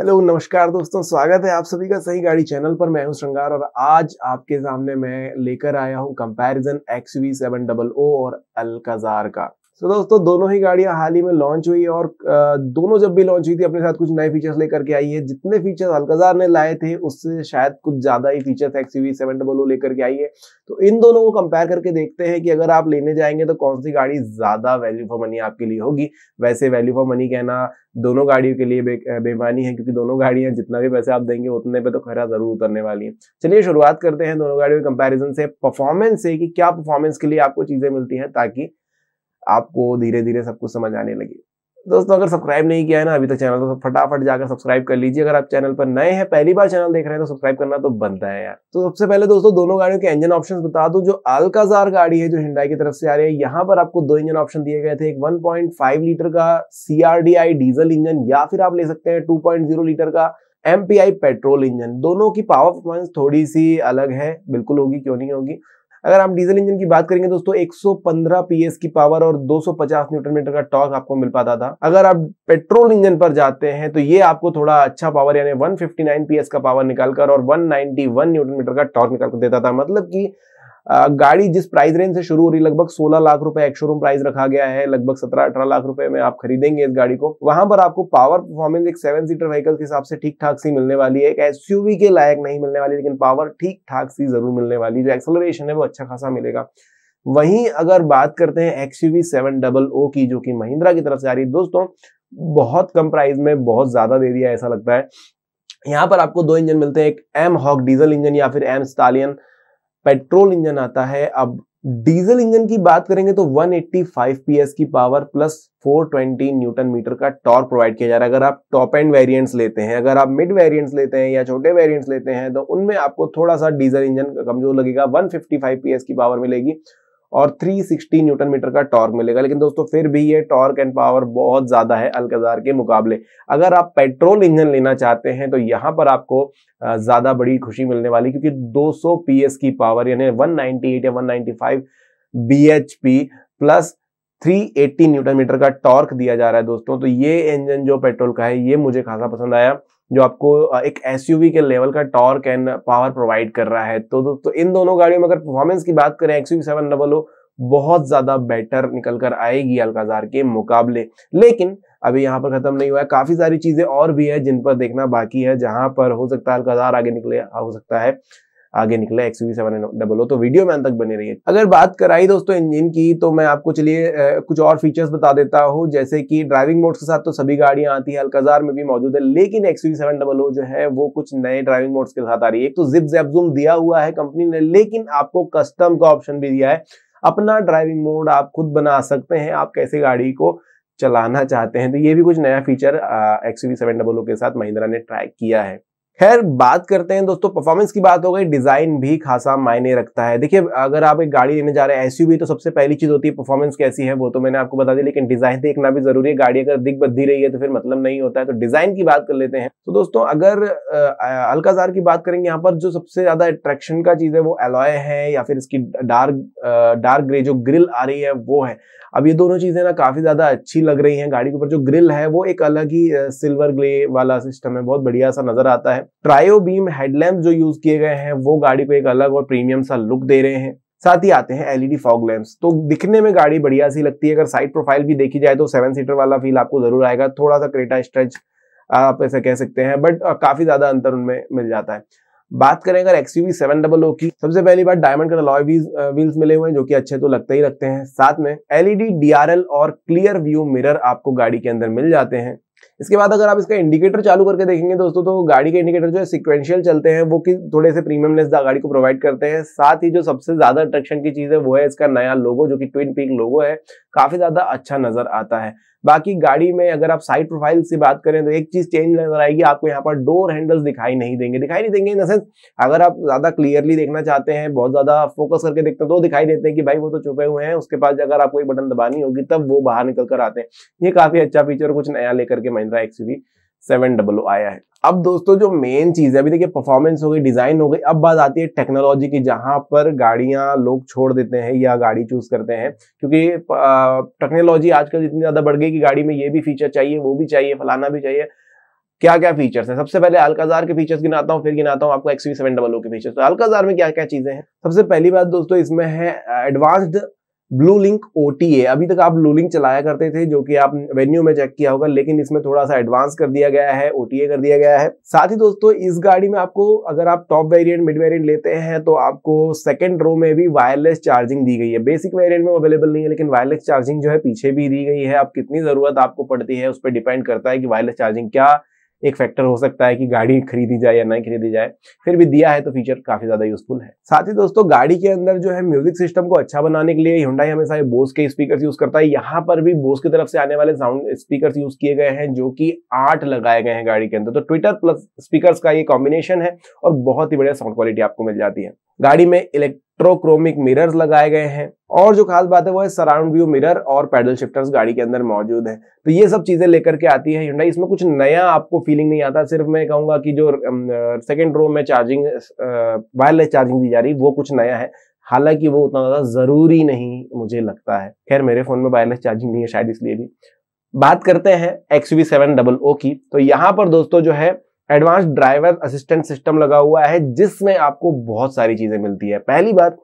hello नमस्कार दोस्तों स्वागत है आप सभी का सही गाड़ी चैनल पर मैं हूं श्रृंगार और आज आपके सामने मैं लेकर आया हूं comparison X V seven double O और अलकाजार का सो so, दोस्तों दोनों ही गाड़ियां हाल ही में लॉन्च हुई और दोनों जब भी लॉन्च हुई थी अपने साथ कुछ नए फीचर्स लेकर के आई है जितने फीचर्स अलकजार ने लाए थे उससे शायद कुछ ज्यादा ही features U seven double O लेकर के आई है तो इन दोनों को कंपेयर करके देखते हैं कि अगर आप लेने जाएंगे तो कौन सी गाड़ी ज्यादा वैल्यू फॉर मनी आपके लिए होगी वैसे वैल्यू फॉर मनी कहना दोनों गाड़ियों के लिए बे, बेमानी है क्योंकि दोनों गाड़ियां जितना भी पैसे आप देंगे उतने पे तो खरा जरूर उतरने वाली है चलिए शुरुआत करते हैं दोनों गाड़ियों के कंपेरिजन से परफॉर्मेंस से कि क्या परफॉर्मेंस के लिए आपको चीजें मिलती हैं ताकि आपको धीरे धीरे सब कुछ समझ आने लगे दोस्तों अगर सब्सक्राइब नहीं किया है ना अभी तक चैनल को तो फटाफट जाकर सब्सक्राइब कर लीजिए अगर आप चैनल पर नए हैं पहली बार चैनल देख रहे हैं तो सब्सक्राइब करना तो बनता है यार तो सबसे पहले दोस्तों दोनों गाड़ियों के इंजन ऑप्शन बता दूं जो अलकाजार गाड़ी है जो हिंडाई की तरफ से आ रही है यहाँ पर आपको दो इंजन ऑप्शन दिए गए थे एक वन लीटर का सीआरडीआई डीजल इंजन या फिर आप ले सकते हैं टू लीटर का एमपीआई पेट्रोल इंजन दोनों की पावर परफॉर्मेंस थोड़ी सी अलग है बिल्कुल होगी क्यों नहीं होगी अगर आप डीजल इंजन की बात करेंगे दोस्तों 115 पीएस की पावर और 250 न्यूटन मीटर का टॉर्क आपको मिल पाता था अगर आप पेट्रोल इंजन पर जाते हैं तो ये आपको थोड़ा अच्छा पावर यानी 159 पीएस का पावर निकालकर और 191 न्यूटन मीटर का टॉर्क निकाल कर देता था मतलब की गाड़ी जिस प्राइस रेंज से शुरू हो रही लगभग 16 लाख रुपए एक शोरूम प्राइस रखा गया है लगभग 17-18 लाख रुपए में आप खरीदेंगे इस गाड़ी को वहां पर आपको पावर परफॉर्मेंस एक सेवन सीटर व्हीकल के हिसाब से ठीक ठाक सी मिलने वाली है एक एसयूवी के लायक नहीं मिलने वाली लेकिन पावर ठीक ठाक सी जरूर मिलने वाली जो एक्सलरेशन है वो अच्छा खासा मिलेगा वहीं अगर बात करते हैं एक्सयूवी सेवन डबल ओ की जो कि महिंद्रा की तरफ से आ रही है दोस्तों बहुत कम प्राइस में बहुत ज्यादा दे दिया ऐसा लगता है यहाँ पर आपको दो इंजन मिलते हैं एक एम हॉक डीजल इंजन या फिर एम स्टालियन पेट्रोल इंजन आता है अब डीजल इंजन की बात करेंगे तो 185 एट्टी की पावर प्लस 420 न्यूटन मीटर का टॉर्क प्रोवाइड किया जा रहा है अगर आप टॉप एंड वेरिएंट्स लेते हैं अगर आप मिड वेरिएंट्स लेते हैं या छोटे वेरिएंट्स लेते हैं तो उनमें आपको थोड़ा सा डीजल इंजन कमजोर लगेगा 155 फिफ्टी की पावर मिलेगी और 360 न्यूटन मीटर का टॉर्क मिलेगा लेकिन दोस्तों फिर भी ये टॉर्क एंड पावर बहुत ज़्यादा है अलकजार के मुकाबले अगर आप पेट्रोल इंजन लेना चाहते हैं तो यहाँ पर आपको ज़्यादा बड़ी खुशी मिलने वाली क्योंकि 200 पीएस की पावर यानी 198 या 195 बीएचपी प्लस 380 न्यूटन मीटर का टॉर्क दिया जा रहा है दोस्तों तो ये इंजन जो पेट्रोल का है ये मुझे खासा पसंद आया जो आपको एक एस के लेवल का टॉर्क एंड पावर प्रोवाइड कर रहा है तो, दोस्तों तो इन दोनों गाड़ियों में अगर परफॉर्मेंस की बात करें X U seven double O बहुत ज्यादा बेटर निकल कर आएगी अलकाजार के मुकाबले लेकिन अभी यहाँ पर खत्म नहीं हुआ है काफी सारी चीजें और भी है जिन पर देखना बाकी है जहां पर हो सकता है अलकाजार आगे निकले हो सकता है आगे निकला X V seven double O तो वीडियो में अंत तक रही है अगर बात कराई दोस्तों इंजन की तो मैं आपको चलिए कुछ और फीचर्स बता देता हूँ जैसे कि ड्राइविंग मोड्स के साथ तो सभी गाड़ियां आती है अलकाजार में भी मौजूद है लेकिन X V seven double O जो है वो कुछ नए ड्राइविंग मोड्स के साथ आ रही है एक तो जिप जूम दिया हुआ है कंपनी ने लेकिन आपको कस्टम का ऑप्शन भी दिया है अपना ड्राइविंग मोड आप खुद बना सकते हैं आप कैसे गाड़ी को चलाना चाहते हैं तो ये भी कुछ नया feature X V seven double O के साथ महिंद्रा ने ट्रैक किया है खैर बात करते हैं दोस्तों परफॉर्मेंस की बात हो गई डिजाइन भी खासा मायने रखता है देखिए अगर आप एक गाड़ी लेने जा रहे हैं एसयूवी तो सबसे पहली चीज होती है परफॉर्मेंस कैसी है वो तो मैंने आपको बता दी लेकिन डिजाइन देखना भी जरूरी है गाड़ी अगर दिख बद्दी रही है तो फिर मतलब नहीं होता है तो डिजाइन की बात कर लेते हैं तो दोस्तों अगर अलकाजार की बात करेंगे यहाँ पर जो सबसे ज्यादा अट्रैक्शन का चीज है वो एलॉय है या फिर इसकी डार्क डार्क ग्रे जो ग्रिल आ रही है वो है अब ये दोनों चीजें ना काफी ज्यादा अच्छी लग रही हैं गाड़ी के ऊपर जो ग्रिल है वो एक अलग ही सिल्वर ग्ले वाला सिस्टम है बहुत बढ़िया सा नजर आता है ट्रायोबीम हेडलैम्प जो यूज किए गए हैं वो गाड़ी को एक अलग और प्रीमियम सा लुक दे रहे हैं साथ ही आते हैं एलईडी फॉग लैम्प्स तो दिखने में गाड़ी बढ़िया सी लगती है अगर साइड प्रोफाइल भी देखी जाए तो सेवन सीटर वाला फील आपको जरूर आएगा थोड़ा सा क्रेटा स्ट्रेच आप ऐसा कह सकते हैं बट काफी ज्यादा अंतर उनमें मिल जाता है बात करें अगर यूवी सेवन डबल ओ की सबसे पहली बात डायमंड कलर लॉय व्हील्स मिले हुए हैं जो कि अच्छे तो लगते ही लगते हैं साथ में एलईडी डीआरएल e और क्लियर व्यू मिरर आपको गाड़ी के अंदर मिल जाते हैं इसके बाद अगर आप इसका इंडिकेटर चालू करके देखेंगे दोस्तों तो गाड़ी के इंडिकेटर जो है सिक्वेंशियल चलते हैं वो कि थोड़े से प्रीमियमनेस गाड़ी को प्रोवाइड करते हैं साथ ही जो सबसे ज्यादा अट्रैक्शन की चीज है वो है इसका नया लोगो जो कि ट्विन पीक लोगो है काफी ज्यादा अच्छा नजर आता है बाकी गाड़ी में अगर आप साइड प्रोफाइल से बात करें तो एक चीज चेंज नजर आएगी आपको यहाँ पर डोर हैंडल्स दिखाई नहीं देंगे दिखाई नहीं देंगे इन सेंस अगर आप ज्यादा क्लियरली देखना चाहते हैं बहुत ज्यादा फोकस करके देखते हैं तो दिखाई देते हैं कि भाई वो तो छुपे हुए हैं उसके पास अगर आपको बटन दबानी होगी तब वो बाहर निकल कर आते हैं ये काफी अच्छा फीचर कुछ नया लेकर के मैं Mahindra X XUV seven double O आया है अब दोस्तों जो मेन चीज है अभी देखिए परफॉर्मेंस हो गई डिजाइन हो गई अब बात आती है टेक्नोलॉजी की जहां पर गाड़ियां लोग छोड़ देते हैं या गाड़ी चूज करते हैं क्योंकि टेक्नोलॉजी आजकल इतनी ज्यादा बढ़ गई कि गाड़ी में ये भी फीचर चाहिए वो भी चाहिए फलाना भी चाहिए क्या क्या फीचर्स हैं सबसे पहले अलकाजार के फीचर्स गिनाता हूँ फिर गिनाता हूँ आपको एक्सवी सेवन डबल ओ के फीचर्स तो अलकाजार में क्या क्या चीजें हैं सबसे पहली बात दोस्तों इसमें है एडवांस्ड ब्लू लिंक ओटीए अभी तक आप ब्लू लिंक चलाया करते थे जो कि आप वेन्यू में चेक किया होगा लेकिन इसमें थोड़ा सा एडवांस कर दिया गया है ओटीए कर दिया गया है साथ ही दोस्तों इस गाड़ी में आपको अगर आप टॉप वेरिएंट मिड वेरिएंट लेते हैं तो आपको सेकंड रो में भी वायरलेस चार्जिंग दी गई है बेसिक वेरियंट में अवेलेबल नहीं है लेकिन वायरलेस चार्जिंग जो है पीछे भी दी गई है अब कितनी जरूरत आपको पड़ती है उस पर डिपेंड करता है कि वायरलेस चार्जिंग क्या एक फैक्टर हो सकता है कि गाड़ी खरीदी जाए या नहीं खरीदी जाए फिर भी दिया है तो फीचर काफी ज्यादा यूजफुल है साथ ही दोस्तों गाड़ी के अंदर जो है म्यूजिक सिस्टम को अच्छा बनाने के लिए हिंडाई हमेशा बोस के स्पीकर यूज करता है यहाँ पर भी बोस की तरफ से आने वाले साउंड स्पीकर यूज किए गए हैं जो की आठ लगाए गए हैं गाड़ी के अंदर तो ट्विटर प्लस स्पीकर का ये कॉम्बिनेशन है और बहुत ही बढ़िया साउंड क्वालिटी आपको मिल जाती है गाड़ी में इलेक्ट्रिक इलेक्ट्रोक्रोमिक मिरर्स लगाए गए हैं और जो खास बात है वो है सराउंड व्यू मिरर और पैडल शिफ्टर्स गाड़ी के अंदर मौजूद है तो ये सब चीजें लेकर के आती है हिंडाई इसमें कुछ नया आपको फीलिंग नहीं आता सिर्फ मैं कहूंगा कि जो सेकेंड रो में चार्जिंग वायरलेस चार्जिंग दी जा रही वो कुछ नया है हालांकि वो उतना ज़्यादा ज़रूरी नहीं मुझे लगता है खैर मेरे फ़ोन में वायरलेस चार्जिंग नहीं है शायद इसलिए भी बात करते हैं X V seven double O की तो यहाँ पर दोस्तों जो है एडवांस ड्राइवर असिस्टेंट सिस्टम लगा हुआ है जिसमें आपको बहुत सारी चीजें मिलती है पहली बात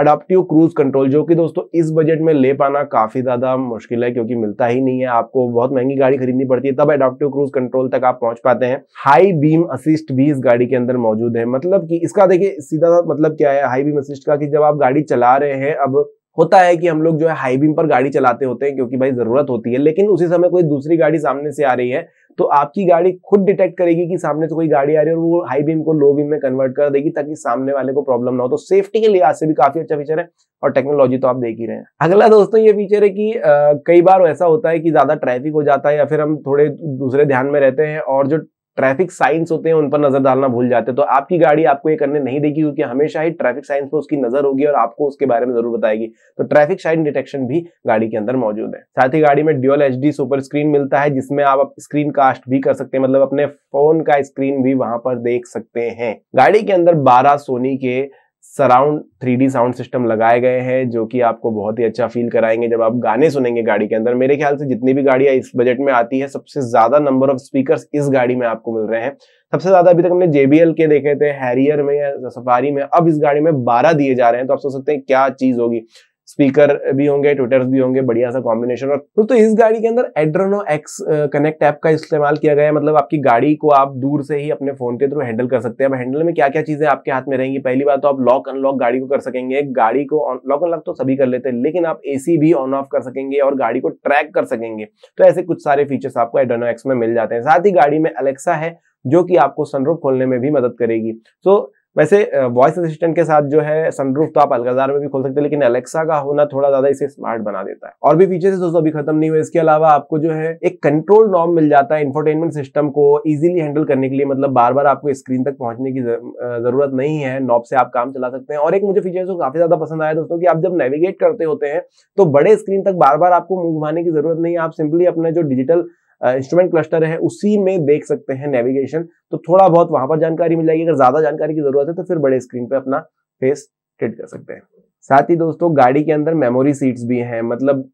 अडाप्टिव क्रूज कंट्रोल जो कि दोस्तों इस बजट में ले पाना काफ़ी ज़्यादा मुश्किल है क्योंकि मिलता ही नहीं है आपको बहुत महंगी गाड़ी खरीदनी पड़ती है तब अडाप्टिव क्रूज कंट्रोल तक आप पहुंच पाते हैं हाई बीम असिस्ट भी इस गाड़ी के अंदर मौजूद है मतलब कि इसका देखिए सीधा मतलब क्या है हाई बीम असिस्ट का कि जब आप गाड़ी चला रहे हैं अब होता है कि हम लोग जो है हाई बीम पर गाड़ी चलाते होते हैं क्योंकि भाई जरूरत होती है लेकिन उसी समय कोई दूसरी गाड़ी सामने से आ रही है तो आपकी गाड़ी खुद डिटेक्ट करेगी कि सामने से कोई गाड़ी आ रही है और वो हाई बीम को लो बीम में कन्वर्ट कर देगी ताकि सामने वाले को प्रॉब्लम ना हो तो सेफ्टी के लिहाज से भी काफी अच्छा फीचर है और टेक्नोलॉजी तो आप देख ही रहे हैं अगला दोस्तों ये फीचर है कि आ, कई बार ऐसा होता है कि ज्यादा ट्रैफिक हो जाता है या फिर हम थोड़े दूसरे ध्यान में रहते हैं और जो ट्रैफिक साइंस होते हैं उन पर नजर डालना भूल जाते हैं तो आपकी गाड़ी आपको ये करने नहीं देगी क्योंकि हमेशा ही ट्रैफिक साइंस पर उसकी नजर होगी और आपको उसके बारे में जरूर बताएगी तो ट्रैफिक साइन डिटेक्शन भी गाड़ी के अंदर मौजूद है साथ ही गाड़ी में ड्यूल एच सुपर स्क्रीन मिलता है जिसमें आप स्क्रीन कास्ट भी कर सकते हैं मतलब अपने फोन का स्क्रीन भी वहां पर देख सकते हैं गाड़ी के अंदर बारह सोनी के सराउंड थ्री साउंड सिस्टम लगाए गए हैं जो कि आपको बहुत ही अच्छा फील कराएंगे जब आप गाने सुनेंगे गाड़ी के अंदर मेरे ख्याल से जितनी भी गाड़ियां इस बजट में आती है सबसे ज़्यादा नंबर ऑफ स्पीकर्स इस गाड़ी में आपको मिल रहे हैं सबसे ज़्यादा अभी तक हमने जेबीएल के देखे थे हैरियर में या सफारी में अब इस गाड़ी में बारह दिए जा रहे हैं तो आप सोच सकते हैं क्या चीज़ होगी स्पीकर भी होंगे ट्विटर्स भी होंगे बढ़िया सा कॉम्बिनेशन और तो, तो इस गाड़ी के अंदर एड्रोनो एक्स कनेक्ट ऐप का इस्तेमाल किया गया है मतलब आपकी गाड़ी को आप दूर से ही अपने फोन के थ्रू हैंडल कर सकते हैं अब हैंडल में क्या क्या चीजें आपके हाथ में रहेंगी पहली बात तो आप लॉक अनलॉक गाड़ी को कर सकेंगे गाड़ी को लॉक अनलॉक तो सभी कर लेते हैं लेकिन आप ए भी ऑन ऑफ कर सकेंगे और गाड़ी को ट्रैक कर सकेंगे तो ऐसे कुछ सारे फीचर्स आपको एड्रोनो एक्स में मिल जाते हैं साथ ही गाड़ी में अलेक्सा है जो कि आपको सनरूफ खोलने में भी मदद करेगी तो वैसे वॉइस असिस्टेंट के साथ जो है सनरूफ तो आप अलगजार में भी खोल सकते हैं लेकिन अलेक्सा का होना थोड़ा ज्यादा इसे स्मार्ट बना देता है और भी फीचर्स दोस्तों अभी खत्म नहीं हुए इसके अलावा आपको जो है एक कंट्रोल नॉम मिल जाता है इंफोटेनमेंट सिस्टम को इजिली हैंडल करने के लिए मतलब बार बार आपको स्क्रीन तक पहुंचने की जरूरत नहीं है नॉब से आप काम चला सकते हैं और एक मुझे फीचर जो काफी ज्यादा पसंद आया दोस्तों की आप जब नेविगेट करते होते हैं तो बड़े स्क्रीन तक बार बार आपको मुंह घुमाने की जरूरत नहीं है आप सिंपली अपना जो डिजिटल इंस्ट्रूमेंट क्लस्टर है उसी में देख सकते हैं नेविगेशन तो थोड़ा बहुत वहां पर जानकारी मिल जाएगी अगर ज्यादा जानकारी की जरूरत है तो फिर बड़े स्क्रीन पे अपना फेस फिट कर सकते हैं साथ ही दोस्तों गाड़ी के अंदर मेमोरी सीट्स भी हैं मतलब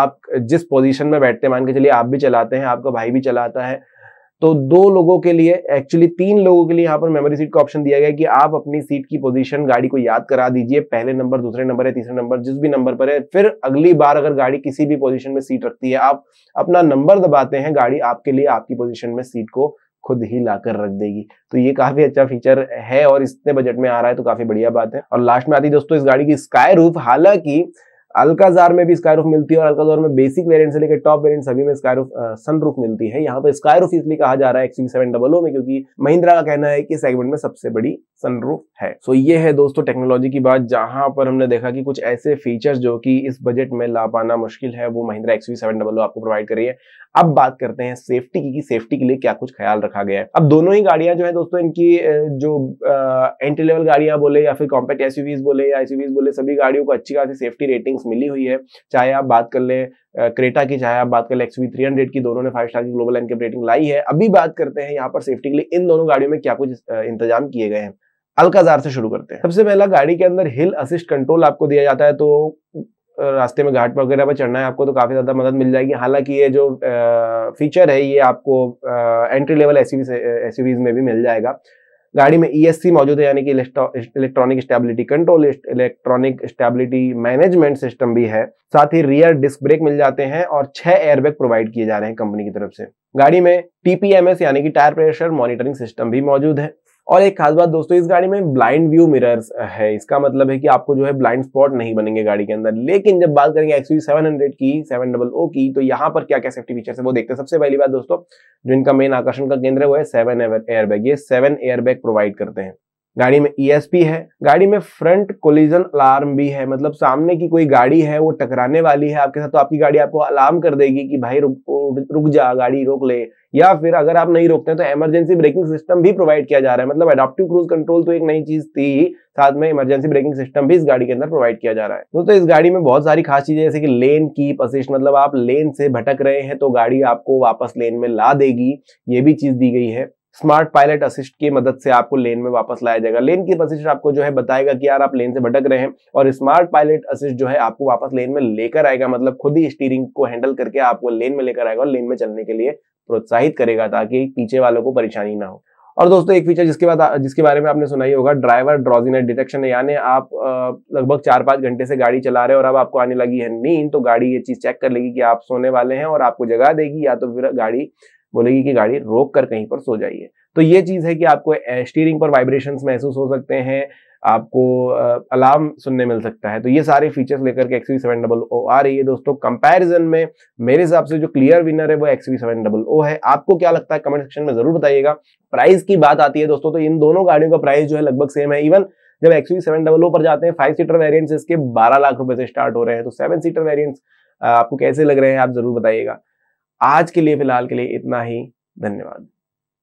आप जिस पोजीशन में बैठते हैं मान के चलिए आप भी चलाते हैं आपका भाई भी चलाता है तो दो लोगों के लिए एक्चुअली तीन लोगों के लिए यहाँ पर मेमोरी सीट का ऑप्शन दिया गया है कि आप अपनी सीट की पोजीशन गाड़ी को याद करा दीजिए पहले नंबर दूसरे नंबर है तीसरे नंबर जिस भी नंबर पर है फिर अगली बार अगर गाड़ी किसी भी पोजीशन में सीट रखती है आप अपना नंबर दबाते हैं गाड़ी आपके लिए आपकी पोजिशन में सीट को खुद ही लाकर रख देगी तो ये काफी अच्छा फीचर है और इतने बजट में आ रहा है तो काफी बढ़िया बात है और लास्ट में आती है दोस्तों इस गाड़ी की स्काई रूफ हालांकि अलकाजार में भी स्कायरूफ मिलती है और अलकाजार में बेसिक वेरिएंट से लेकर टॉप वेरिएंट सभी में स्कायरूफ सनरूफ मिलती है यहाँ पर स्कायरूफ इसलिए कहा जा रहा है एक्सवी सेवन डबल ओ में क्योंकि महिंद्रा का कहना है कि सेगमेंट में सबसे बड़ी सनरूफ है सो ये है दोस्तों टेक्नोलॉजी की बात जहां पर हमने देखा कि कुछ ऐसे फीचर्स जो कि इस बजट में ला पाना मुश्किल है वो Mahindra XV seven double O आपको प्रोवाइड करिए अब बात करते हैं सेफ्टी की कि सेफ्टी के लिए क्या कुछ ख्याल रखा गया है अब दोनों ही गाड़ियां जो है दोस्तों इनकी जो एंट्री लेवल गाड़ियां बोले या फिर कॉम्पैक्ट एसयूवीज बोले या एसयूवीज बोले सभी गाड़ियों को अच्छी खासी सेफ्टी रेटिंग्स मिली हुई है चाहे आप बात कर ले क्रेटा की चाहे आप बात कर ले एक्सवी थ्री हंड्रेड की दोनों ने फाइव स्टार की ग्लोबल एनकेप रेटिंग लाई है अभी बात करते हैं यहाँ पर सेफ्टी के लिए इन दोनों गाड़ियों में क्या कुछ इंतजाम किए गए हैं अलकाजार से शुरू करते हैं सबसे पहला गाड़ी के अंदर हिल असिस्ट कंट्रोल आपको दिया जाता है तो रास्ते में घाट वगैरह पर चढ़ना है आपको तो काफ़ी ज़्यादा मदद मिल जाएगी हालांकि ये जो आ, फीचर है ये आपको आ, एंट्री लेवल एसीवी एसीवीज में भी मिल जाएगा गाड़ी में ई e मौजूद है यानी कि electronic stability control electronic stability management system भी है साथ ही रियर डिस्क ब्रेक मिल जाते हैं और छह एयरबैग प्रोवाइड किए जा रहे हैं कंपनी की तरफ से गाड़ी में टीपीएमएस यानी कि टायर प्रेशर मॉनिटरिंग सिस्टम भी मौजूद है और एक खास बात दोस्तों इस गाड़ी में ब्लाइंड व्यू मिरर्स है इसका मतलब है कि आपको जो है ब्लाइंड स्पॉट नहीं बनेंगे गाड़ी के अंदर लेकिन जब बात करेंगे एक्सवी सेवन हंड्रेड की सेवन डबल ओ की तो यहाँ पर क्या क्या सेफ्टी फीचर्स है वो देखते हैं सबसे पहली बात दोस्तों जो इनका मेन आकर्षण का केंद्र है वो है सेवन एयरबैग ये सेवन एयरबैग प्रोवाइड करते हैं गाड़ी में ई e है गाड़ी में फ्रंट कोलिजन अलार्म भी है मतलब सामने की कोई गाड़ी है वो टकराने वाली है आपके साथ तो आपकी गाड़ी आपको अलार्म कर देगी कि भाई रुक रुक जा गाड़ी रोक ले या फिर अगर आप नहीं रोकते हैं तो इमरजेंसी ब्रेकिंग सिस्टम भी प्रोवाइड किया जा रहा है मतलब अडॉप्टिव क्रूज कंट्रोल तो एक नई चीज थी साथ में इमरजेंसी ब्रेकिंग सिस्टम भी इस गाड़ी के अंदर प्रोवाइड किया जा रहा है दोस्तों इस गाड़ी में बहुत सारी खास चीजें जैसे कि लेन की असिस्ट मतलब आप लेन से भटक रहे हैं तो गाड़ी आपको वापस लेन में ला देगी ये भी चीज दी गई है स्मार्ट पायलट असिस्ट की मदद से आपको लेन में वापस लाया जाएगा लेन की असिस्ट आपको जो है बताएगा कि यार आप लेन से भटक रहे हैं और स्मार्ट पायलट असिस्ट जो है आपको वापस लेन में लेकर आएगा मतलब खुद ही स्टीयरिंग को हैंडल करके आपको लेन में लेकर आएगा और लेन में चलने के लिए प्रोत्साहित करेगा ताकि पीछे वालों को परेशानी ना हो और दोस्तों एक फीचर जिसके बाद जिसके बारे में आपने सुना ही होगा ड्राइवर ड्रॉजिनेट डिटेक्शन यानी आप लगभग चार पाँच घंटे से गाड़ी चला रहे हैं और अब आपको आने लगी है नींद तो गाड़ी ये चीज़ चेक कर लेगी कि आप सोने वाले हैं और आपको जगा देगी या तो फिर गाड़ी बोलेगी कि गाड़ी रोक कर कहीं पर सो जाइए तो ये चीज़ है कि आपको स्टीयरिंग पर वाइब्रेशंस महसूस हो सकते हैं आपको अलार्म सुनने मिल सकता है तो ये सारे फीचर्स लेकर के X V seven double O आ रही है दोस्तों कंपैरिजन में मेरे हिसाब से जो क्लियर विनर है वो X V seven double O है आपको क्या लगता है कमेंट सेक्शन में जरूर बताइएगा प्राइस की बात आती है दोस्तों तो इन दोनों गाड़ियों का प्राइस जो है लगभग सेम है इवन जब X V seven double O पर जाते हैं फाइव सीटर वेरियंट्स इसके बारह लाख रुपए से स्टार्ट हो रहे हैं तो सेवन सीटर वेरियंट्स आपको कैसे लग रहे हैं आप जरूर बताइएगा आज के लिए फिलहाल के लिए इतना ही धन्यवाद